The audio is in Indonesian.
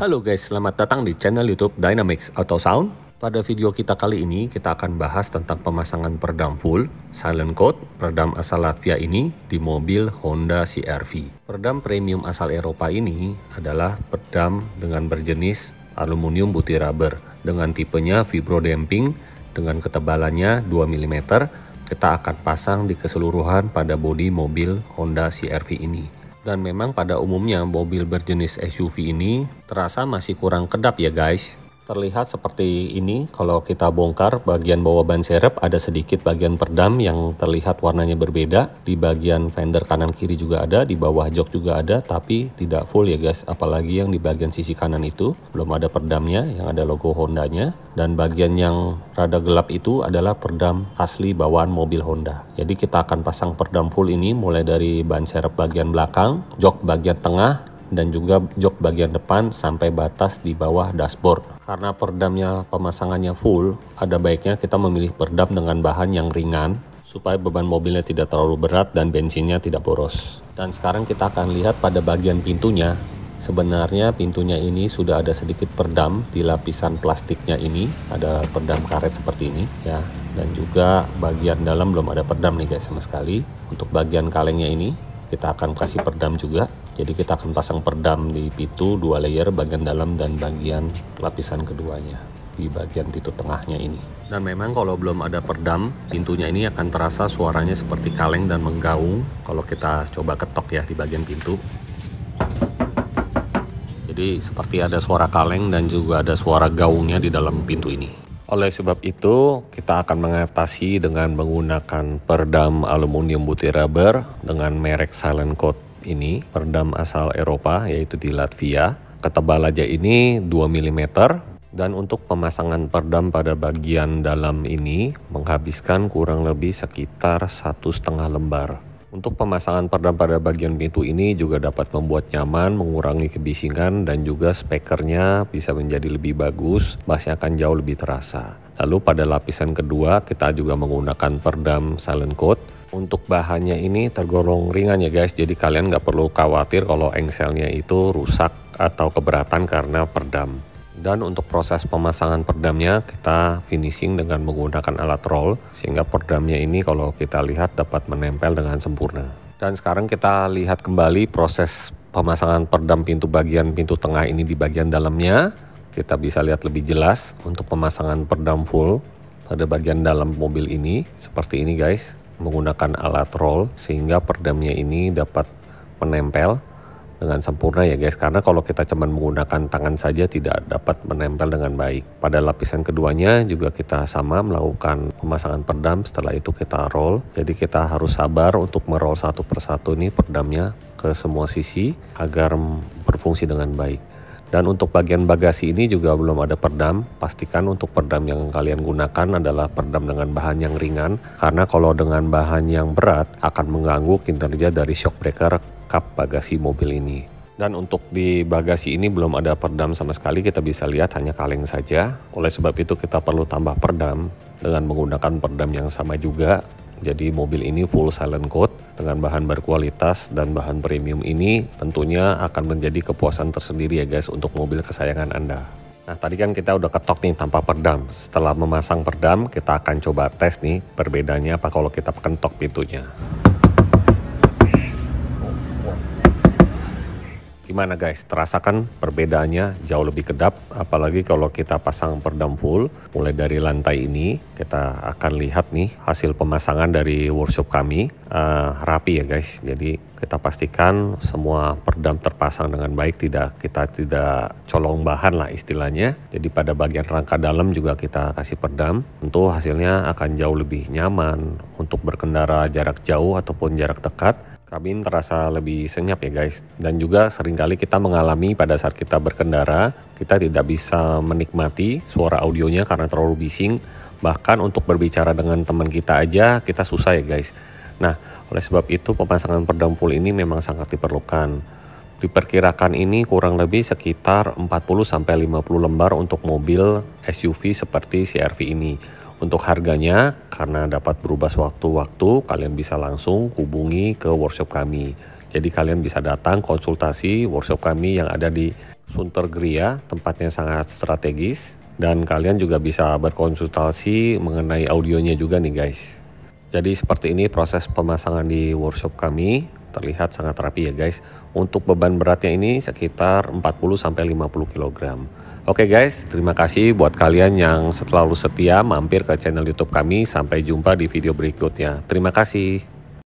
Halo guys, selamat datang di channel YouTube Dynamics atau Sound. Pada video kita kali ini, kita akan bahas tentang pemasangan peredam full, silent coat, peredam asal Latvia ini di mobil Honda CRV. Peredam premium asal Eropa ini adalah peredam dengan berjenis aluminium butir rubber dengan tipenya fibro damping dengan ketebalannya 2 mm kita akan pasang di keseluruhan pada bodi mobil Honda CRV ini. Dan memang pada umumnya mobil berjenis SUV ini terasa masih kurang kedap ya guys terlihat seperti ini kalau kita bongkar bagian bawah ban serep ada sedikit bagian perdam yang terlihat warnanya berbeda di bagian fender kanan kiri juga ada di bawah jok juga ada tapi tidak full ya guys apalagi yang di bagian sisi kanan itu belum ada perdamnya yang ada logo Hondanya dan bagian yang rada gelap itu adalah perdam asli bawaan mobil Honda jadi kita akan pasang perdam full ini mulai dari ban serep bagian belakang jok bagian tengah dan juga jok bagian depan sampai batas di bawah dashboard. Karena perdamnya pemasangannya full, ada baiknya kita memilih perdam dengan bahan yang ringan supaya beban mobilnya tidak terlalu berat dan bensinnya tidak boros. Dan sekarang kita akan lihat pada bagian pintunya. Sebenarnya pintunya ini sudah ada sedikit perdam di lapisan plastiknya ini, ada perdam karet seperti ini ya. Dan juga bagian dalam belum ada perdam nih guys sama sekali. Untuk bagian kalengnya ini kita akan kasih perdam juga jadi kita akan pasang perdam di pintu dua layer bagian dalam dan bagian lapisan keduanya di bagian pintu tengahnya ini. Dan memang kalau belum ada perdam, pintunya ini akan terasa suaranya seperti kaleng dan menggaung kalau kita coba ketok ya di bagian pintu. Jadi seperti ada suara kaleng dan juga ada suara gaungnya di dalam pintu ini. Oleh sebab itu, kita akan mengatasi dengan menggunakan perdam aluminium butir rubber dengan merek Silent Coat ini, peredam asal Eropa yaitu di Latvia. Ketebal aja ini 2 mm dan untuk pemasangan peredam pada bagian dalam ini menghabiskan kurang lebih sekitar satu setengah lembar. Untuk pemasangan peredam pada bagian pintu ini juga dapat membuat nyaman, mengurangi kebisingan dan juga spekernya bisa menjadi lebih bagus, bassnya akan jauh lebih terasa. Lalu pada lapisan kedua kita juga menggunakan peredam silent coat untuk bahannya ini tergolong ringan ya guys jadi kalian nggak perlu khawatir kalau engselnya itu rusak atau keberatan karena perdam dan untuk proses pemasangan perdamnya kita finishing dengan menggunakan alat roll sehingga perdamnya ini kalau kita lihat dapat menempel dengan sempurna dan sekarang kita lihat kembali proses pemasangan perdam pintu bagian pintu tengah ini di bagian dalamnya kita bisa lihat lebih jelas untuk pemasangan perdam full pada bagian dalam mobil ini seperti ini guys menggunakan alat roll sehingga perdamnya ini dapat menempel dengan sempurna ya guys karena kalau kita cuma menggunakan tangan saja tidak dapat menempel dengan baik pada lapisan keduanya juga kita sama melakukan pemasangan perdam setelah itu kita roll jadi kita harus sabar untuk meroll satu persatu ini perdamnya ke semua sisi agar berfungsi dengan baik dan untuk bagian bagasi ini juga belum ada perdam. Pastikan untuk perdam yang kalian gunakan adalah perdam dengan bahan yang ringan karena kalau dengan bahan yang berat akan mengganggu kinerja dari shockbreaker breaker kap bagasi mobil ini. Dan untuk di bagasi ini belum ada perdam sama sekali, kita bisa lihat hanya kaleng saja. Oleh sebab itu kita perlu tambah perdam dengan menggunakan perdam yang sama juga jadi mobil ini full silent coat dengan bahan berkualitas dan bahan premium ini tentunya akan menjadi kepuasan tersendiri ya guys untuk mobil kesayangan Anda. Nah tadi kan kita udah ketok nih tanpa perdam. Setelah memasang perdam kita akan coba tes nih perbedaannya apa kalau kita kentok pintunya. Gimana guys, terasa kan perbedaannya jauh lebih kedap, apalagi kalau kita pasang perdam full, mulai dari lantai ini, kita akan lihat nih hasil pemasangan dari workshop kami, uh, rapi ya guys, jadi kita pastikan semua perdam terpasang dengan baik, tidak kita tidak colong bahan lah istilahnya, jadi pada bagian rangka dalam juga kita kasih perdam, tentu hasilnya akan jauh lebih nyaman untuk berkendara jarak jauh ataupun jarak dekat, kabin terasa lebih senyap ya guys. Dan juga seringkali kita mengalami pada saat kita berkendara, kita tidak bisa menikmati suara audionya karena terlalu bising. Bahkan untuk berbicara dengan teman kita aja kita susah ya guys. Nah, oleh sebab itu pemasangan full ini memang sangat diperlukan. Diperkirakan ini kurang lebih sekitar 40-50 lembar untuk mobil SUV seperti CRV ini. Untuk harganya, karena dapat berubah sewaktu-waktu, kalian bisa langsung hubungi ke workshop kami. Jadi kalian bisa datang konsultasi workshop kami yang ada di Sunter Gria, tempatnya sangat strategis. Dan kalian juga bisa berkonsultasi mengenai audionya juga nih guys. Jadi seperti ini proses pemasangan di workshop kami terlihat sangat rapi ya guys. Untuk beban beratnya ini sekitar 40 50 kg. Oke guys, terima kasih buat kalian yang selalu setia mampir ke channel YouTube kami. Sampai jumpa di video berikutnya. Terima kasih.